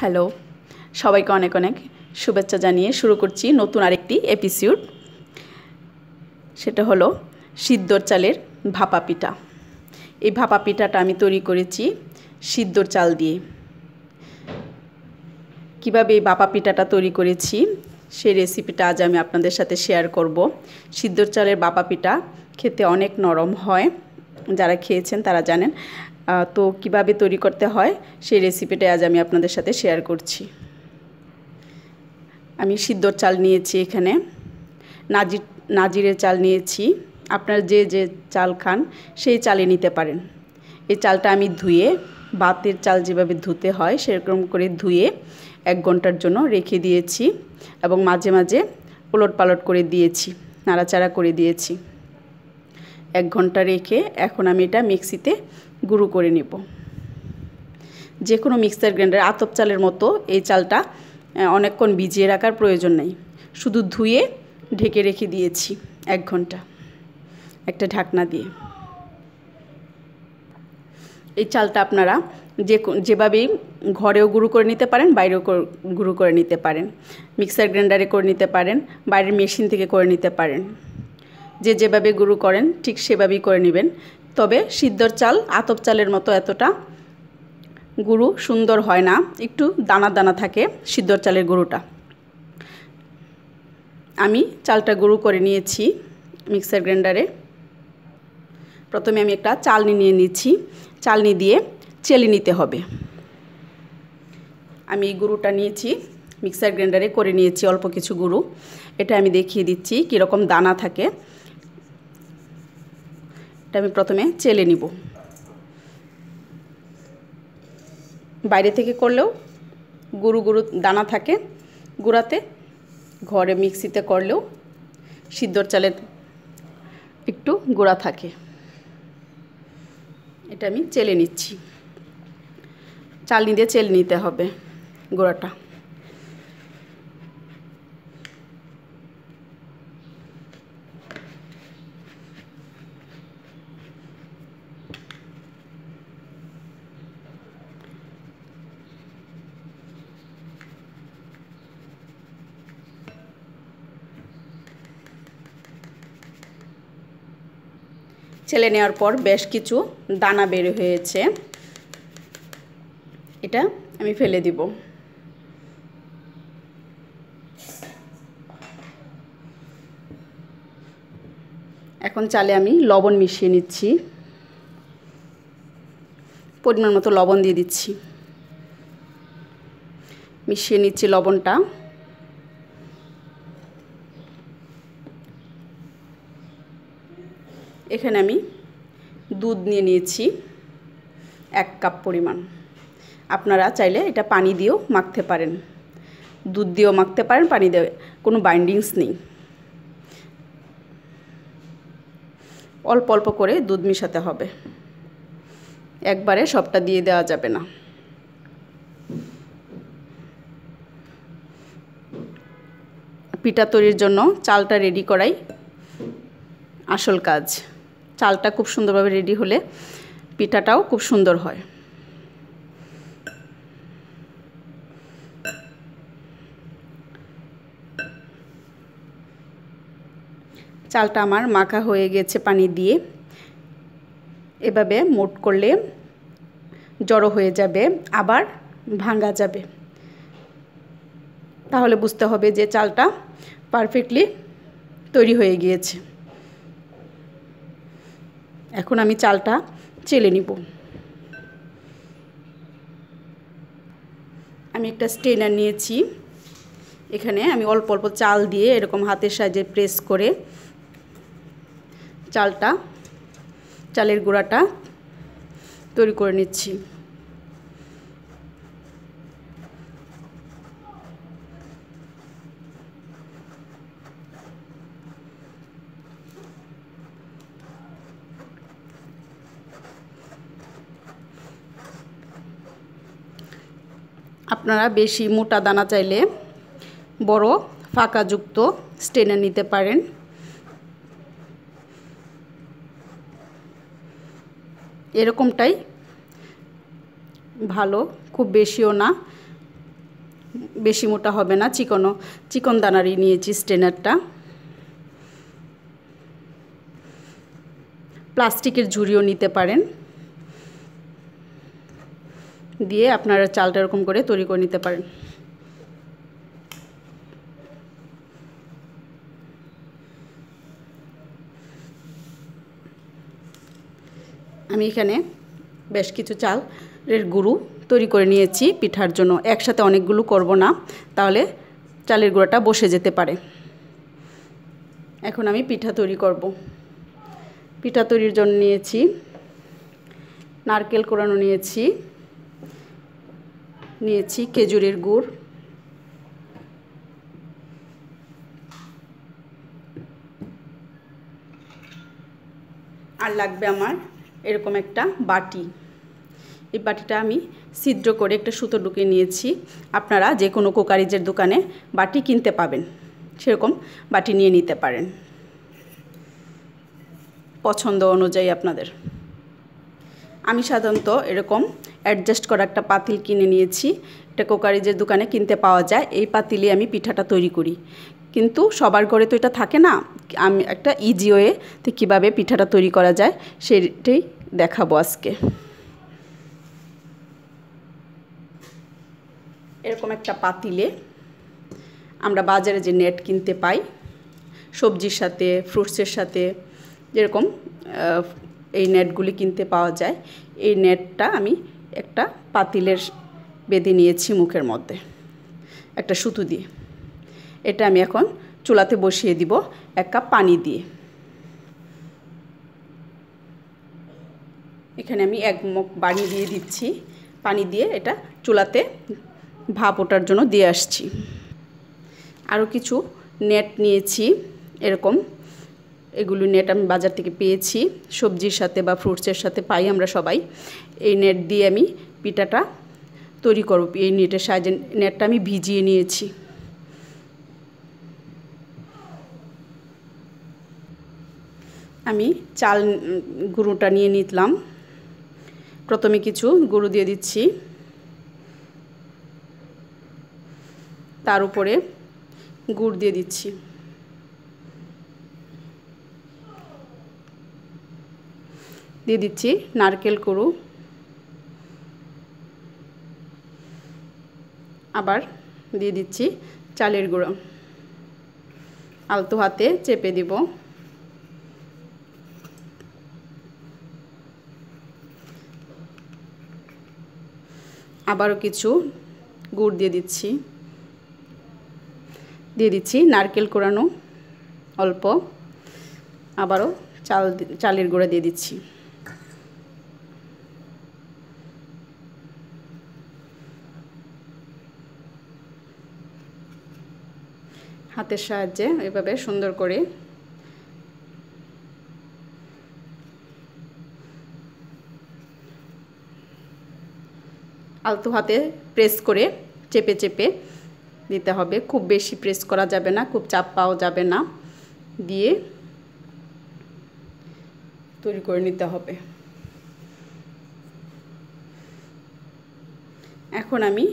hello সবাইকে অনেক অনেক শুভেচ্ছা জানিয়ে শুরু করছি নতুন আরেকটি এপিসিউড সেটা হলো সিদ্ধর চালের ভাপা পিঠা এই ভাপা পিঠাটা আমি তৈরি করেছি সিদ্ধর চাল দিয়ে কিভাবে এই ভাপা পিঠাটা তৈরি করেছি সেই রেসিপিটা আজ আমি আপনাদের সাথে শেয়ার করব সিদ্ধর চালের বাপা পিঠা খেতে অনেক নরম হয় যারা খেয়েছেন তারা জানেন তো কিভাবে তৈরি করতে হয় সেই রেসিপিটা আজ আমি আপনাদের সাথে শেয়ার করছি আমি সিদ্ধর চাল নিয়েছি এখানে নাজির নাজিরের চাল নিয়েছি আপনার যে যে চাল খান সেই চালে নিতে পারেন এই চালটা আমি ধুয়ে বাতের চাল যেভাবে ধুতে হয় সেরকম করে ধুয়ে এক ঘন্টার জন্য রেখে দিয়েছি এবং মাঝে মাঝে পলট পালট করে দিয়েছি নাড়াচাড়া করে দিয়েছি এক ঘন্টা রেখে এখন আমি এটা মিক্সিতে গুঁড়ো করে নেব যে কোনো মিক্সার গ্রাইন্ডার আতপ চালের মতো এই চালটা অনেকক্ষণ ভিজিয়ে রাখার প্রয়োজন নেই শুধু ধুয়ে ঢেকে রেখে দিয়েছি এক ঘন্টা একটা ঢাকনা দিয়ে এই চালটা আপনারা যে যেভাবেই ঘরেও গুঁড়ো করে নিতে পারেন বাইরেও গুঁড়ো করে নিতে পারেন মিক্সার গ্রাইন্ডারে করে নিতে পারেন বাইরের মেশিন থেকে করে নিতে পারেন যে যেভাবে গুরু করেন ঠিক সেভাবেই করে নেবেন তবে সিদ্ধর চাল আতপ চালের মতো এতটা গুরু সুন্দর হয় না একটু দানা দানা থাকে সিদ্ধর চালের গুরুটা আমি চালটা গুরু করে নিয়েছি মিক্সার গ্রাইন্ডারে প্রথমে আমি একটা চালনি নিয়ে নিচ্ছি চালনি দিয়ে চেলে নিতে হবে আমি এই গুরুটা নিয়েছি মিক্সার গ্রাইন্ডারে করে নিয়েছি অল্প কিছু গুরু এটা আমি দেখিয়ে দিচ্ছি কীরকম দানা থাকে এটা আমি প্রথমে চেলে নিব বাইরে থেকে করলেও গুরু গুরু দানা থাকে গুঁড়াতে ঘরে মিক্সিতে করলেও সিদ্ধর চালের একটু গুড়া থাকে এটা আমি চেলে নিচ্ছি চালনি দিয়ে চেলে নিতে হবে গুঁড়াটা ছেলে নেওয়ার পর বেশ কিছু দানা বের হয়েছে এটা আমি ফেলে দিব এখন চালে আমি লবণ মিশিয়ে নিচ্ছি পরিমাণ মতো লবণ দিয়ে দিচ্ছি মিশিয়ে নিচ্ছি লবণটা এখানে আমি দুধ নিয়ে নিয়েছি এক কাপ পরিমাণ আপনারা চাইলে এটা পানি দিয়েও মাখতে পারেন দুধ দিয়েও মাখতে পারেন পানি দিয়ে কোনো বাইন্ডিংস নেই অল্প অল্প করে দুধ মিশাতে হবে একবারে সবটা দিয়ে দেওয়া যাবে না পিঠা তৈরির জন্য চালটা রেডি করাই আসল কাজ চালটা খুব সুন্দরভাবে রেডি হলে পিঠাটাও খুব সুন্দর হয় চালটা আমার মাখা হয়ে গেছে পানি দিয়ে এভাবে মোট করলে জড়ো হয়ে যাবে আবার ভাঙা যাবে তাহলে বুঝতে হবে যে চালটা পারফেক্টলি তৈরি হয়ে গিয়েছে এখন আমি চালটা চেলে নিব আমি একটা স্টেনার নিয়েছি এখানে আমি অল্প অল্প চাল দিয়ে এরকম হাতের সাহায্যে প্রেস করে চালটা চালের গুঁড়াটা তৈরি করে নিচ্ছি আপনারা বেশি মোটা দানা চাইলে বড় ফাঁকাযুক্ত স্টেনে নিতে পারেন এরকমটাই ভালো খুব বেশিও না বেশি মোটা হবে না চিকনও চিকন দানারই নিয়েছি স্টেনারটা প্লাস্টিকের ঝুড়িও নিতে পারেন দিয়ে আপনারা চালটা এরকম করে তৈরি করে নিতে পারেন আমি এখানে বেশ কিছু চালের গুঁড়ো তৈরি করে নিয়েছি পিঠার জন্য একসাথে অনেকগুলো করব না তাহলে চালের গুঁড়াটা বসে যেতে পারে এখন আমি পিঠা তৈরি করব পিঠা তৈরির জন্য নিয়েছি নারকেল কোরানো নিয়েছি নিয়েছি খেজুরের গুড় আর লাগবে আমার এরকম একটা বাটি এই বাটিটা আমি ছিদ্র করে একটা সুতো ঢুকিয়ে নিয়েছি আপনারা যে কোনো কোকারিজের দোকানে বাটি কিনতে পাবেন সেরকম বাটি নিয়ে নিতে পারেন পছন্দ অনুযায়ী আপনাদের আমি সাধারণত এরকম অ্যাডজাস্ট করা একটা পাতিল কিনে নিয়েছি এটা কোকারিজের দোকানে কিনতে পাওয়া যায় এই পাতিলে আমি পিঠাটা তৈরি করি কিন্তু সবার ঘরে তো এটা থাকে না আমি একটা ইজি তো কীভাবে পিঠাটা তৈরি করা যায় সেটাই দেখাবো আজকে এরকম একটা পাতিলে আমরা বাজারে যে নেট কিনতে পাই সবজির সাথে ফ্রুটসের সাথে যেরকম এই নেটগুলি কিনতে পাওয়া যায় এই নেটটা আমি একটা পাতিলের বেঁধে নিয়েছি মুখের মধ্যে একটা সুতো দিয়ে এটা আমি এখন চুলাতে বসিয়ে দিব এক কাপ পানি দিয়ে এখানে আমি এক মুখ পানি দিয়ে দিচ্ছি পানি দিয়ে এটা চুলাতে ভাপ ওঠার জন্য দিয়ে আসছি আরও কিছু নেট নিয়েছি এরকম এগুলো নেট আমি বাজার থেকে পেয়েছি সবজির সাথে বা ফ্রুটসের সাথে পাই আমরা সবাই এই নেট দিয়ে আমি পিঠাটা তৈরি করব এই নেটের সাহায্যে নেটটা আমি ভিজিয়ে নিয়েছি আমি চাল গুঁড়োটা নিয়ে নিতলাম প্রথমে কিছু গুঁড়ো দিয়ে দিচ্ছি তার উপরে গুড় দিয়ে দিচ্ছি দিয়ে দিচ্ছি নারকেল কুড়ু আবার দিয়ে দিচ্ছি চালের গুঁড়ো আলতো হাতে চেপে দিব আবারও কিছু গুড় দিয়ে দিচ্ছি দিয়ে দিচ্ছি নারকেল কোরানো অল্প আবারও চাল চালের গুঁড়ো দিয়ে দিচ্ছি হাতের সাহায্যে এভাবে সুন্দর করে আলতো হাতে প্রেস করে চেপে চেপে দিতে হবে খুব বেশি প্রেস করা যাবে না খুব চাপ পাওয়া যাবে না দিয়ে তৈরি করে নিতে হবে এখন আমি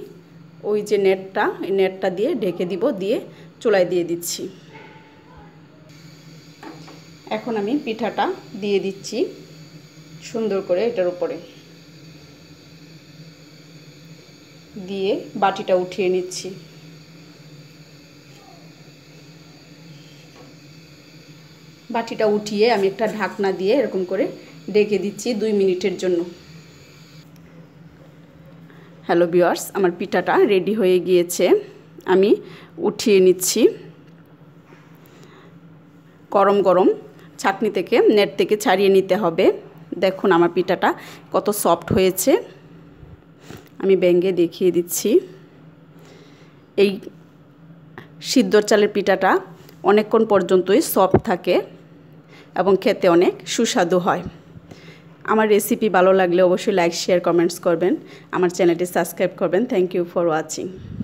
ওই যে নেটটা এই নেটটা দিয়ে ঢেকে দিব দিয়ে চুলায় দিয়ে দিচ্ছি এখন আমি পিঠাটা দিয়ে দিচ্ছি সুন্দর করে এটার উপরে দিয়ে বাটিটা উঠিয়ে নিচ্ছি বাটিটা উঠিয়ে আমি একটা ঢাকনা দিয়ে এরকম করে ডেকে দিচ্ছি দুই মিনিটের জন্য হ্যালো বিয়ার্স আমার পিঠাটা রেডি হয়ে গিয়েছে আমি উঠিয়ে নিচ্ছি গরম গরম চাটনি থেকে নেট থেকে ছাড়িয়ে নিতে হবে দেখুন আমার পিঠাটা কত সফট হয়েছে আমি ব্যাঙ্গে দেখিয়ে দিচ্ছি এই সিদ্ধর চালের পিঠাটা অনেকক্ষণ পর্যন্তই সফট থাকে এবং খেতে অনেক সুস্বাদু হয় আমার রেসিপি ভালো লাগলে অবশ্যই লাইক শেয়ার কমেন্টস করবেন আমার চ্যানেলটি সাবস্ক্রাইব করবেন থ্যাংক ইউ ফর ওয়াচিং